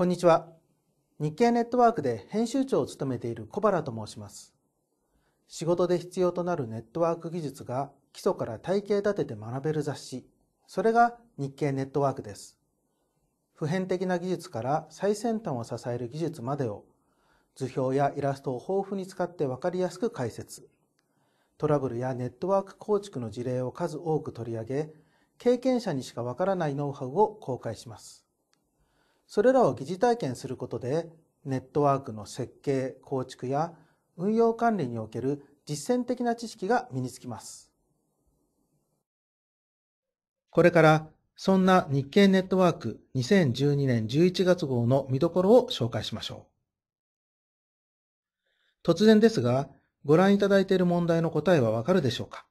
こんにちは。日経ネットワークで編集長を務めている小原と申します。仕事で必要となるネットワーク技術が基礎から体系立てて学べる雑誌、それが日経ネットワークです。普遍的な技術から最先端を支える技術までを図表やイラストを豊富に使って分かりやすく解説。トラブルやネットワーク構築の事例を数多く取り上げ、経験者にしかわからないノウハウを公開します。それらを疑似体験することで、ネットワークの設計、構築や運用管理における実践的な知識が身につきます。これから、そんな日経ネットワーク2012年11月号の見どころを紹介しましょう。突然ですが、ご覧いただいている問題の答えはわかるでしょうか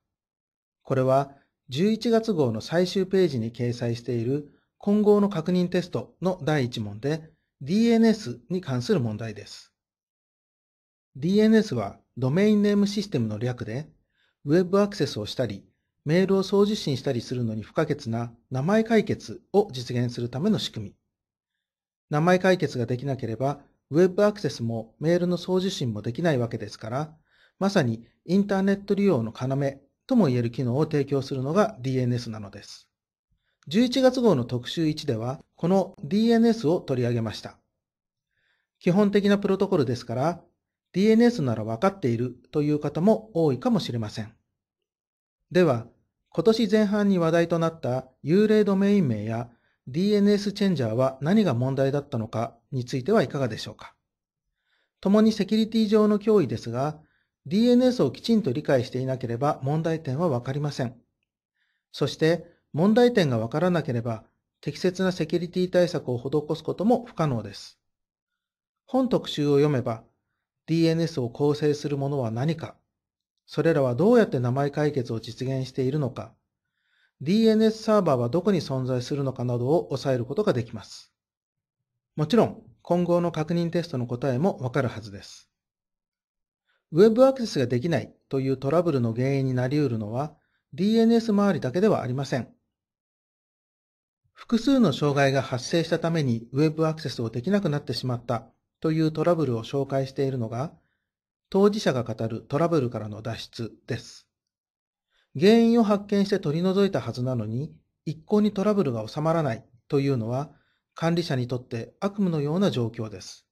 これは11月号の最終ページに掲載している混合の確認テストの第1問で DNS に関する問題です。DNS はドメインネームシステムの略で、Web アクセスをしたり、メールを送受信したりするのに不可欠な名前解決を実現するための仕組み。名前解決ができなければ、Web アクセスもメールの送受信もできないわけですから、まさにインターネット利用の要とも言える機能を提供するのが DNS なのです。11月号の特集1では、この DNS を取り上げました。基本的なプロトコルですから、DNS なら分かっているという方も多いかもしれません。では、今年前半に話題となった幽霊ドメイン名や DNS チェンジャーは何が問題だったのかについてはいかがでしょうか。共にセキュリティ上の脅威ですが、DNS をきちんと理解していなければ問題点はわかりません。そして、問題点がわからなければ、適切なセキュリティ対策を施すことも不可能です。本特集を読めば、DNS を構成するものは何か、それらはどうやって名前解決を実現しているのか、DNS サーバーはどこに存在するのかなどを抑えることができます。もちろん、今後の確認テストの答えもわかるはずです。Web アクセスができないというトラブルの原因になり得るのは DNS 周りだけではありません。複数の障害が発生したために Web アクセスをできなくなってしまったというトラブルを紹介しているのが、当事者が語るトラブルからの脱出です。原因を発見して取り除いたはずなのに、一向にトラブルが収まらないというのは、管理者にとって悪夢のような状況です。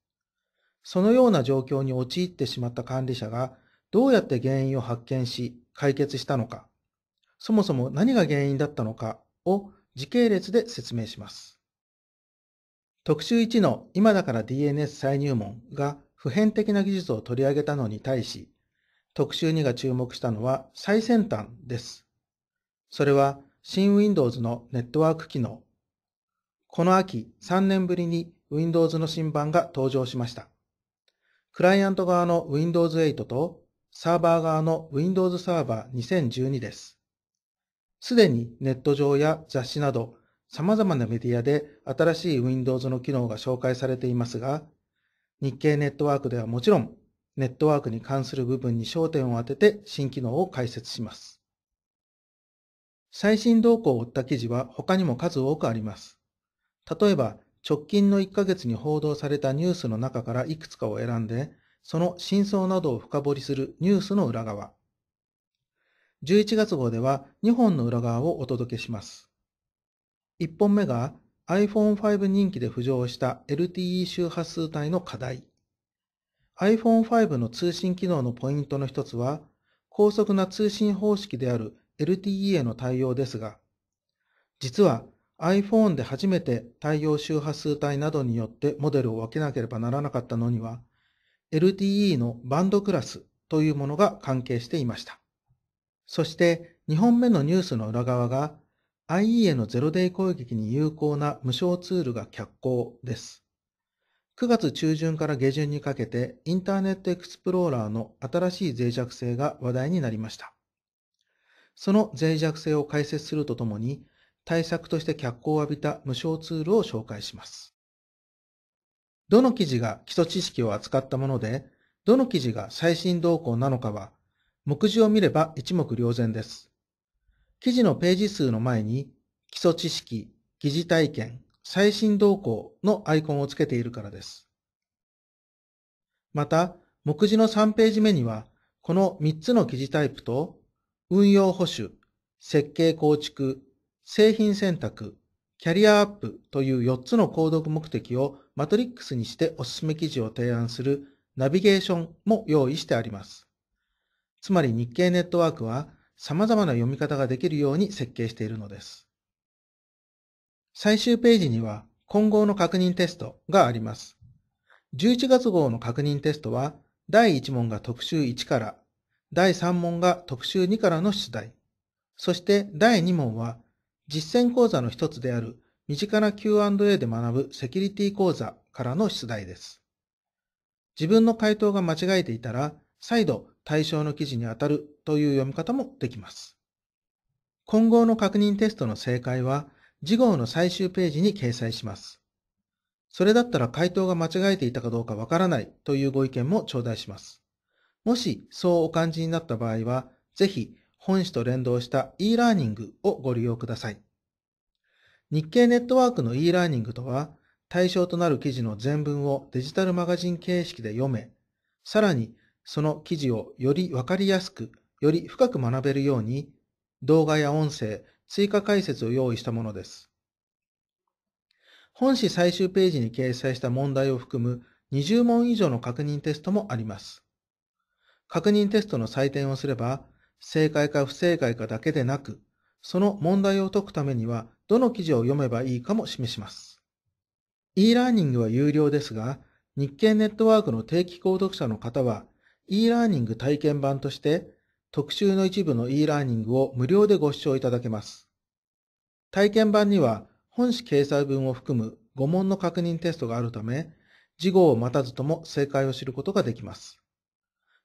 そのような状況に陥ってしまった管理者が、どうやって原因を発見し、解決したのか、そもそも何が原因だったのかを時系列で説明します。特集1の今だから DNS 再入門が普遍的な技術を取り上げたのに対し、特集2が注目したのは最先端です。それは新 Windows のネットワーク機能。この秋3年ぶりに Windows の新版が登場しました。クライアント側の Windows 8とサーバー側の Windows サーバー2012です。すでにネット上や雑誌など様々なメディアで新しい Windows の機能が紹介されていますが、日経ネットワークではもちろん、ネットワークに関する部分に焦点を当てて新機能を解説します。最新動向を追った記事は他にも数多くあります。例えば、直近の1ヶ月に報道されたニュースの中からいくつかを選んで、その真相などを深掘りするニュースの裏側。11月号では2本の裏側をお届けします。1本目が iPhone5 人気で浮上した LTE 周波数帯の課題。iPhone5 の通信機能のポイントの一つは、高速な通信方式である LTE への対応ですが、実は iPhone で初めて対応周波数帯などによってモデルを分けなければならなかったのには、LTE のバンドクラスというものが関係していました。そして2本目のニュースの裏側が IE A. のゼロデイ攻撃に有効な無償ツールが脚光です。9月中旬から下旬にかけてインターネットエクスプローラーの新しい脆弱性が話題になりました。その脆弱性を解説するとともに対策として脚光を浴びた無償ツールを紹介します。どの記事が基礎知識を扱ったもので、どの記事が最新動向なのかは目次を見れば一目瞭然です。記事のページ数の前に、基礎知識、疑似体験、最新動向のアイコンをつけているからです。また、目次の3ページ目には、この3つの記事タイプと、運用保守、設計構築、製品選択、キャリアアップという4つの購読目的をマトリックスにしておすすめ記事を提案するナビゲーションも用意してあります。つまり日経ネットワークは様々な読み方ができるように設計しているのです。最終ページには混合の確認テストがあります。11月号の確認テストは第1問が特集1から第3問が特集2からの出題。そして第2問は実践講座の一つである身近な Q&A で学ぶセキュリティ講座からの出題です。自分の回答が間違えていたら再度対象の記事に当たるという読み方もできます。混合の確認テストの正解は、次号の最終ページに掲載します。それだったら回答が間違えていたかどうかわからないというご意見も頂戴します。もしそうお感じになった場合は、ぜひ本誌と連動した e ラーニングをご利用ください。日経ネットワークの e ラーニングとは、対象となる記事の全文をデジタルマガジン形式で読め、さらにその記事をよりわかりやすく、より深く学べるように、動画や音声、追加解説を用意したものです。本誌最終ページに掲載した問題を含む20問以上の確認テストもあります。確認テストの採点をすれば、正解か不正解かだけでなく、その問題を解くためにはどの記事を読めばいいかも示します。e ラーニングは有料ですが、日経ネットワークの定期購読者の方は e ラーニング体験版として特集の一部の e ラーニングを無料でご視聴いただけます。体験版には本誌掲載文を含む5問の確認テストがあるため、事後を待たずとも正解を知ることができます。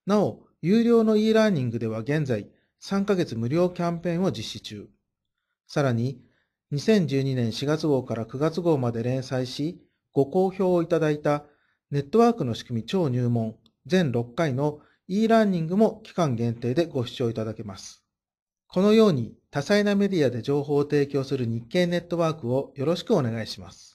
なお、有料の e ラーニングでは現在3ヶ月無料キャンペーンを実施中。さらに、2012年4月号から9月号まで連載し、ご好評をいただいたネットワークの仕組み超入門全6回の e ラーニングも期間限定でご視聴いただけます。このように多彩なメディアで情報を提供する日経ネットワークをよろしくお願いします。